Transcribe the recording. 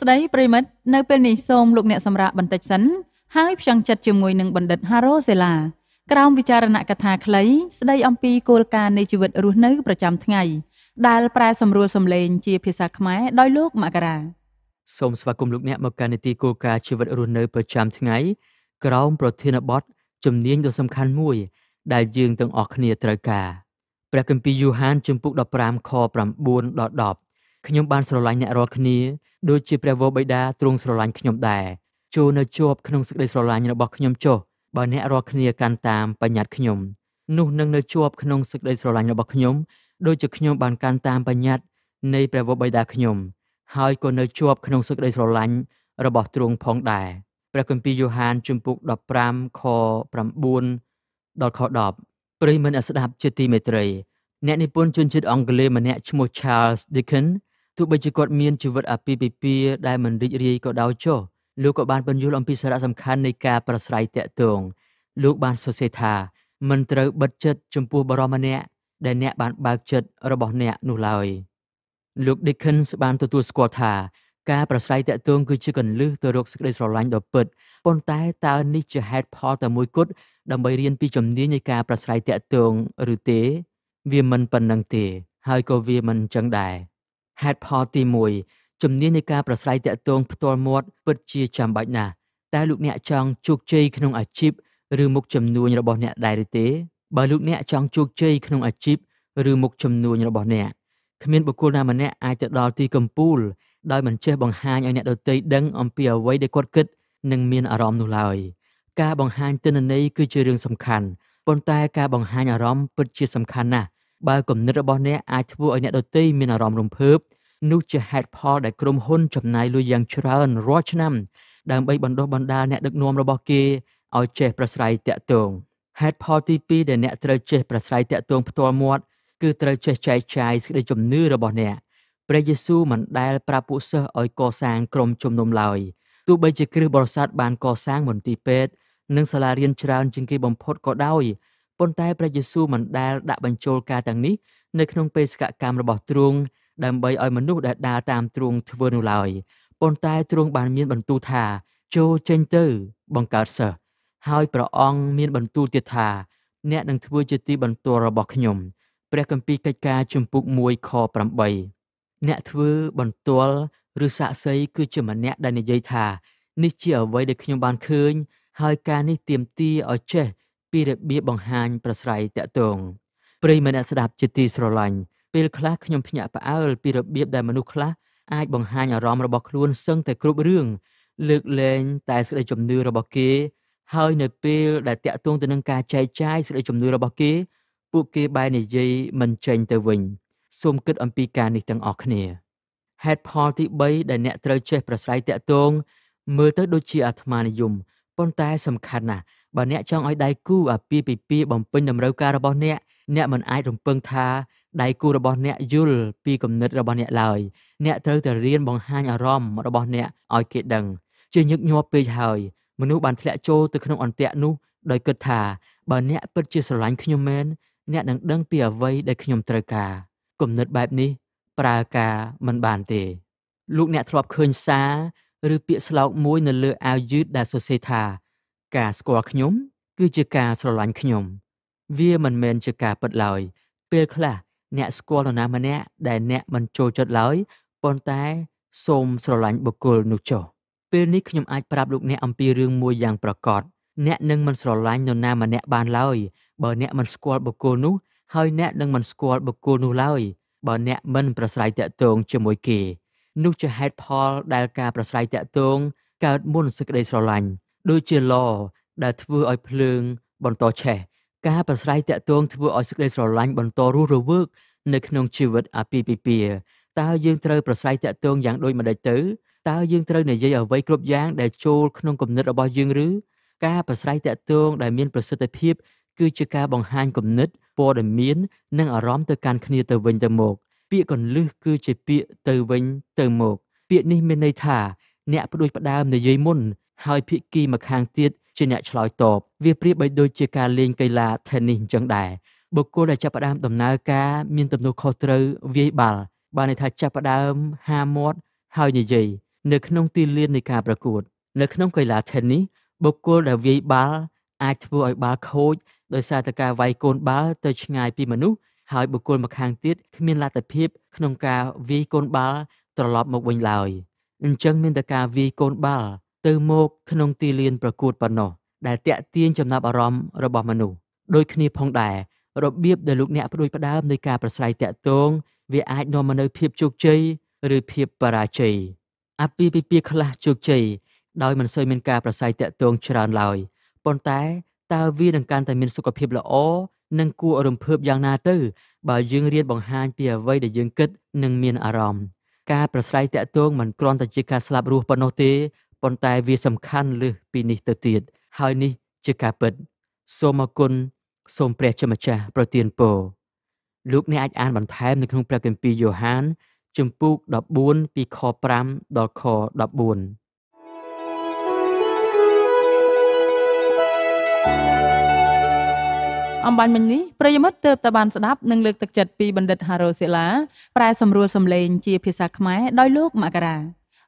ស្ដីប្រិមិត្តនៅពេលនេះសូមលោកអ្នកសម្រាប់បន្តិចសិនហើយផ្ចង់ចិត្តជាមួយនឹងបណ្ឌិត Haro Sela ក្រោមវិចារណកថាខ្លីស្ដីអំពីគោលការណ៍នៃជីវិតរស់នៅប្រចាំថ្ងៃដែលប្រែសម្រួលសម្លេង ជា ភាសាខ្មែរដោយលោកមករាសូមស្វាគមន៍លោកអ្នកមកកាន់នីតិគោលការណ៍ជីវិតរស់នៅប្រចាំថ្ងៃ ក្រោមប្រធានបទជំនាញដ៏សំខាន់មួយដែលយើងទាំងអស់គ្នាត្រូវការព្រះគម្ពីរយូហានជំពូក15ខ9ដល់10ខ្ញុំបានស្រឡាញ់អ្នករាល់គ្នាដូចជាព្រះវរបិតាទ្រង់ស្រឡាញ់ខ្ញុំដែរចូលនៅជាប់ក្នុងសេចក្តីស្រឡាញ់របស់ខ្ញុំចុះបើអ្នករាល់គ្នាកាន់តាមបញ្ញត្តិខ្ញុំនោះនឹងនៅជាប់ក្នុងសេចក្តីស្រឡាញ់របស់ខ្ញុំដូចជាខ្ញុំបានកាន់តាមបញ្ញត្តិនៃព្រះវរបិតាខ្ញុំ ហើយក៏នៅជាប់ក្នុងសេចក្តីស្រឡាញ់របស់ទ្រង់ផងដែរព្រះគម្ពីរយ៉ូហាន ជំពូក15ខ9ដល់ខ10ប្រិយមិត្តអ្នកស្ដាប់ជាទីមេត្រីអ្នកនិពន្ធជនជាតិអង់គ្លេសម្នាក់ឈ្មោះ Charles Dickens ទោះបីជាគាត់មានជីវិតអាពាហ៍ពិពាហ៍ដែលមិនរីករាយក៏ដោយចុះ លោកក៏បានបញ្យល់អំពីសារៈសំខាន់នៃការប្រស្រ័យតាក់ទងលោកបានសរសេរថាមិនត្រូវបិទចិត្តចំពោះបរមម្នាក់ដែលអ្នកបានបើកចិត្តរបស់អ្នកនោះឡើយលោក Dickens បានទទួលស្គាល់ថាការប្រស្រ័យតាក់ទងគឺជាកន្លឹះទៅរកសេចក្តីស្រឡាញ់ដ៏ពិតប៉ុន្តែតើនេះជាហេតុផលតែមួយគត់ដើម្បីរៀនពីជំនាញនៃការប្រស្រ័យតាក់ទងឬទេ វាមិនប៉ុណ្ណឹងទេ ហើយក៏វាមិនចឹងដែរហេតុផលទី1ជំនាញនៃការប្រស្រ័យទាក់ទងផ្ទាល់មាត់ពិតជាចាំបាច់ណាស់តែលោកអ្នកចង់ជោគជ័យក្នុងអាជីពឬមុខជំនួញរបស់អ្នកដែរឬទេបើលោកអ្នកចង់ជោគជ័យក្នុងអាជីពឬមុខជំនួញរបស់អ្នកគ្មានបុគ្គលណាម្នាក់អាចទៅដល់ទីកំពូលដោយមិនចេះបង្ហាញឲ្យអ្នកដទៃដឹងអំពីអ្វីដែលគាត់គិតនិងមានអារម្មណ៍នោះឡើយការបង្ហាញទិន្នន័យគឺជារឿងសំខាន់ប៉ុន្តែការបង្ហាញអារម្មណ៍ពិតជាសំខាន់ណាស់បើគំនិតរបស់អ្នកអាចធ្វើឲ្យអ្នកដទៃមានអារម្មណ៍រំភើបនោះជាហេតុផលដែលក្រុមហ៊ុនចំណាយលុយយ៉ាងច្រើនរាល់ឆ្នាំដើម្បីបណ្ដុះបណ្ដាលអ្នកដឹកនាំរបស់គេឲ្យចេះប្រស្រ័យតាក់ទងហេតុផលទី2ដែលអ្នកត្រូវចេះប្រស្រ័យតាក់ទងផ្ទាល់មាត់គឺត្រូវចេះចែកចាយសេចក្តីជំនឿរបស់អ្នកព្រះយេស៊ូវមិនដែលប្រាប់ពួកសិស្សឲ្យកសាងក្រុមជំនុំឡើយទោះបីជាគ្រឹះបរិស័ទបានកសាងមន្ទីរពេទ្យនិងសាលារៀនច្រើនជាងគេបំផុតក៏ដោយប៉ុន្តែព្រះយេស៊ូវមិនដែលដាក់បញ្ចូលការទាំងនេះនៅក្នុងបេសកកម្មរបស់ទ្រង់ដើម្បីឲ្យមនុស្សដែលដើរតាមទ្រង់ធ្វើនោះឡើយប៉ុន្តែទ្រង់បានមានបន្ទូលថា ចូលចេញទៅបង្កើតសិស្សហើយព្រះអង្គមានបន្ទូលទៀតថាអ្នកនឹងធ្វើជាទីបន្ទាល់របស់ខ្ញុំព្រះគម្ពីរកិច្ចការជំពូក1ខ8អ្នកធ្វើបន្ទាល់ឬសាក់សីគឺជាម្នាក់ដែលនិយាយថានេះជាអ្វីដែលខ្ញុំបានឃើញហើយការនេះទាមទារឲ្យចេះពីរបៀបបង្ហាញប្រស្រ័យតាក់ទងប្រិយមិត្តអ្នកស្ដាប់ជាទីស្រឡាញ់ពេលខ្លះខ្ញុំភ្ញាក់ផ្អើលពីរបៀបដែលមនុស្សខ្លះអាចបង្ហាញអារម្មណ៍របស់ខ្លួនសឹងតែគ្រប់រឿងលើកលែងតែសេចក្តីជំនឿរបស់គេ ហើយ នៅពេលដែលតាក់ទងទៅនឹងការចែកចាយសេចក្តីជំនឿរបស់គេពួកគេបែរនិយាយមិនចេញទៅវិញសូមគិត អំពីការនេះទាំងអស់គ្នាហេតុផលទី3ដែលអ្នកត្រូវចេះប្រស្រ័យតាក់ទងមើលទៅដូចជាអាត្មានិយមប៉ុន្តែសំខាន់ណាស់បើអ្នកចង់ឲ្យដៃគូអាពាហ៍ពិពាហ៍បំពេញតម្រូវការរបស់អ្នកអ្នកមិនអាចរំពឹងថាដៃគូរបស់អ្នកយល់ពីគំនិតរបស់អ្នកឡើយអ្នកត្រូវតែរៀនបង្ហាញអារម្មណ៍របស់ អ្នកឲ្យគេដឹងជាញឹកញាប់ពេកហើយមនុស្សបានធ្លាក់ចូលទៅក្នុងអន្ទាក់នោះដោយគិតថាបើអ្នក ពិតជាស្រឡាញ់ខ្ញុំមែនអ្នក នឹងដឹងពីអ្វីដែលខ្ញុំត្រូវការគំនិតបែបនេះ ប្រើការមិនបានទេ លោកអ្នក ធ្លាប់ឃើញសារឬពាក្យស្លោកមួយ នៅលើអាវយឺតដែលសរសេរថាការស្គាល់ខ្ញុំគឺជាការស្រឡាញ់ខ្ញុំ វាមិនមែនជាការពិតឡើយពេលខ្លះអ្នកស្គាល់នរណាម្នាក់ដែលអ្នកមិនចូលចិត្តឡើយប៉ុន្តែ សូមស្រឡាញ់បុគ្គលនោះចុះពេលនេះខ្ញុំអាចប្រាប់លោកអ្នកអំពីរឿងមួយយ៉ាងប្រកបអ្នកនឹងមិនស្រឡាញ់នរណាម្នាក់បានឡើយបើអ្នកមិនស្គាល់បុគ្គលនោះហើយអ្នកនឹងមិនស្គាល់បុគ្គលនោះឡើយបើអ្នកមិនប្រស្រ័យតាក់ទងជាមួយគេ នោះជាហេតុផលដែលការប្រស្រ័យតាក់ទងកើតមុនសេចក្តីស្រឡាញ់ដូចជាឡដែលធ្វើឲ្យភ្លើងបន្តឆេះ ការប្រស្រ័យតាក់ទងធ្វើឲ្យសេចក្តីស្រឡាញ់បន្តរស់រវើកនៅក្នុងជីវិតអាពាហ៍ពិពាហ៍តើយើងត្រូវប្រស្រ័យតាក់ទងយ៉ាងដូចម្តេចទៅតើយើងត្រូវនិយាយអ្វីគ្រប់យ៉ាងដែលចូលក្នុងគំនិតរបស់យើងឬការប្រស្រ័យតាក់ទងដែលមានប្រសិទ្ធភាពគឺជាការបង្ហាញគំនិតព័ត៌មាននិងអារម្មណ៍ទៅកាន់គ្នាទៅវិញទៅមក ពាក្យកន្លឹះគឺជាពាក្យទៅវិញទៅមកពាក្យនេះមានន័យថាអ្នកផ្ដួចផ្ដើមនិយាយមុនហើយភាគីម្ខាងទៀតជាអ្នកឆ្លើយតបវាប្រៀបបីដូចជាការលេងកីឡាថេននីសអញ្ចឹងដែរបុគ្គលដែលចាប់ផ្ដើមដំណើរការមានទំនួលខុសត្រូវវាយបាល់បានន័យថាចាប់ផ្ដើមហាមាត់ហើយនិយាយ នៅក្នុងទីលាននៃការប្រកួត នៅក្នុងកីឡាថេននីសបុគ្គលដែលវាយបាល់អាចធ្វើឲ្យបាល់ខូចដោយសារតែការវាយកូនបាល់ទៅឆ្ងាយពីមនុស្សហើយបុគ្គលម្ខាងទៀតគ្មានលទ្ធភាពក្នុងការវាយកូនបាល់ត្រឡប់មកវិញឡើយអញ្ចឹងមានតែការវាយកូនបាល់ទៅមកក្នុងទីលានប្រកួតប៉ុណ្ណោះដែលតាក់ទាញចំណាប់អារម្មណ៍របស់មនុស្សដូចគ្នាផងដែររបៀបដែលលោកអ្នកផ្ដួចផ្ដើមនៃការប្រស្រ័យតាក់ទងវាអាចនាំមកនូវភាពជោគជ័យឬភាពបរាជ័យអាពាហ៍ពិពាហ៍ខ្លះជោគជ័យដោយមិនសូវមានការប្រស្រ័យតាក់ទងច្រើនឡើយប៉ុន្តែតើវានឹងកាន់តែមានសុខភាពល្អនិងគួររំភើបយ៉ាងណាទៅបើយើងរៀនបង្ហាញពីអ្វីដែលយើងគិតនិងមានអារម្មណ៍ការប្រស្រ័យតាក់ទងមិនគ្រាន់តែជាការស្លាប់រស់ប៉ុណ្ណោះទេប៉ុន្តែវាសំខាន់លើសពីនេះទៅទៀតហើយនេះ ជាការពិតសូមអគុណសូមព្រះជាម្ចាស់ប្រទានពរលោកអ្នកអាចអានបន្ថែមនៅក្នុងព្រះគម្ពីរយ៉ូហាន ជំពូក14ពីខ5ដល់ខ14អំបញ្ញមិញនេះប្រិយមិត្តទើបតែបានស្ដាប់និងលើកទឹកចិត្តពីបណ្ឌិត Haro Sela ប្រែ សម្រួលសម្លេងជាភាសាខ្មែរដោយលោកមករា